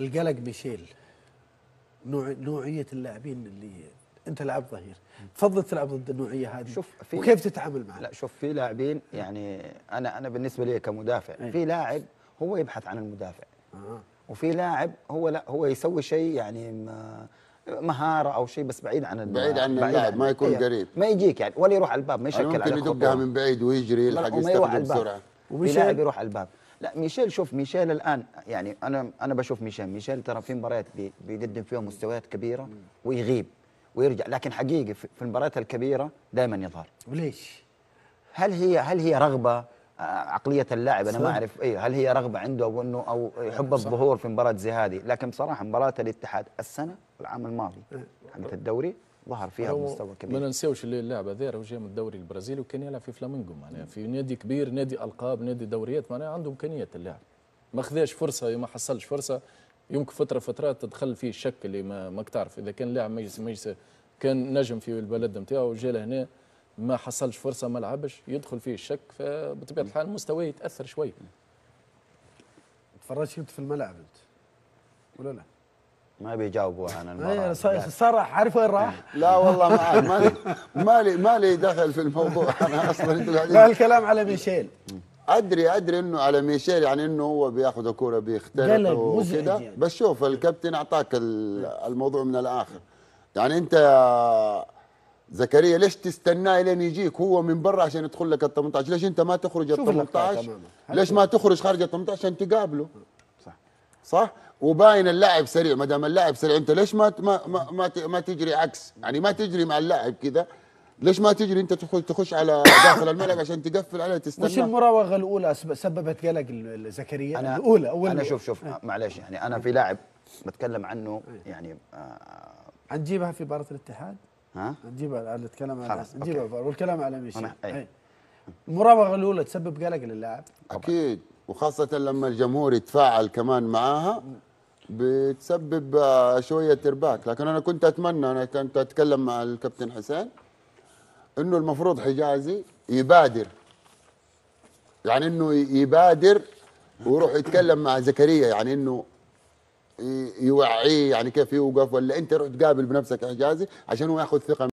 القلق ميشيل نوع نوعيه اللاعبين اللي انت لعب ظهير تفضل تلعب ضد النوعيه هذه شوف في وكيف تتعامل معها لا شوف في لاعبين يعني انا انا بالنسبه لي كمدافع أيه. في لاعب هو يبحث عن المدافع آه. وفي لاعب هو لا هو يسوي شيء يعني مهاره او شيء بس بعيد عن بعيد عن اللاعب ما يكون إيه، قريب ما يجيك يعني ولا يروح على الباب ما يشكل على ممكن ممكن يدقها من بعيد ويجري يلحق يستقبل بسرعه ومش لاعب يروح على الباب لا ميشيل شوف ميشيل الان يعني انا انا بشوف ميشيل ميشيل ترى في مباريات بيقدم فيها مستويات كبيره ويغيب ويرجع لكن حقيقي في المباريات الكبيره دائما يظهر وليش هل هي هل هي رغبه آه، عقليه اللاعب انا ما اعرف إيه هل هي رغبه عنده او انه او يحب الظهور في مباراه زي هذه لكن بصراحه مباراه الاتحاد السنه العام الماضي إيه. حقت الدوري ظهر فيها بمستوى كبير ما ننساوش اللي اللاعب هذا راهو جاي من الدوري البرازيلي وكان يلعب في فلامينغو معناها في نادي كبير نادي القاب نادي دوريات معناها عنده امكانيات اللاعب ما خذاش فرصه ما حصلش فرصه يمكن فتره فترات تدخل فيه الشك اللي ما ماك تعرف اذا كان لاعب مجلس مجلس كان نجم في البلد نتاعو وجا لهنا ما حصلش فرصه ما لعبش يدخل فيه الشك فبطبيعه الحال مستواه يتاثر شوي تفرجت كنت في الملعب انت ولا لا؟ ما بيجاوبوا عن إيه، المباراه صرح عارف وين راح؟ لا والله ما مالي مالي مالي دخل في الموضوع انا اصلا لا الكلام على ميشيل ادري ادري انه على ميشيل يعني انه هو بياخذ الكوره بيخترق وكذا يعني. بس شوف الكابتن اعطاك الموضوع من الاخر يعني انت زكريا ليش تستناه لين يجيك هو من برا عشان يدخل لك ال 18 ليش انت ما تخرج ال 18 ليش ما تخرج خارج ال 18 عشان تقابله صح صح وباين اللاعب سريع ما دام اللاعب سريع انت ليش ما ما ما, ما, ما تجري عكس يعني ما تجري مع اللاعب كذا ليش ما تجري انت تخش تخش على داخل الملعب عشان تقفل عليه تستنى وش المراوغه الاولى سببت قلق زكريا الاولى اول انا شوف شوف إيه. معلش يعني انا في لاعب بتكلم عنه يعني آه في مباراه الاتحاد ها نجيبها نتكلم اتكلم عن نجيبها والكلام على ميشيل المراوغه الاولى تسبب قلق للاعب اكيد وخاصه لما الجمهور يتفاعل كمان معاها بتسبب آه، شويه إرباك لكن انا كنت اتمنى انا كنت اتكلم مع الكابتن حسين انه المفروض حجازي يبادر يعني انه يبادر ويروح يتكلم مع زكريا يعني انه يوعيه يعني كيف يوقف ولا انت روح تقابل بنفسك حجازي عشان هو ياخذ ثقه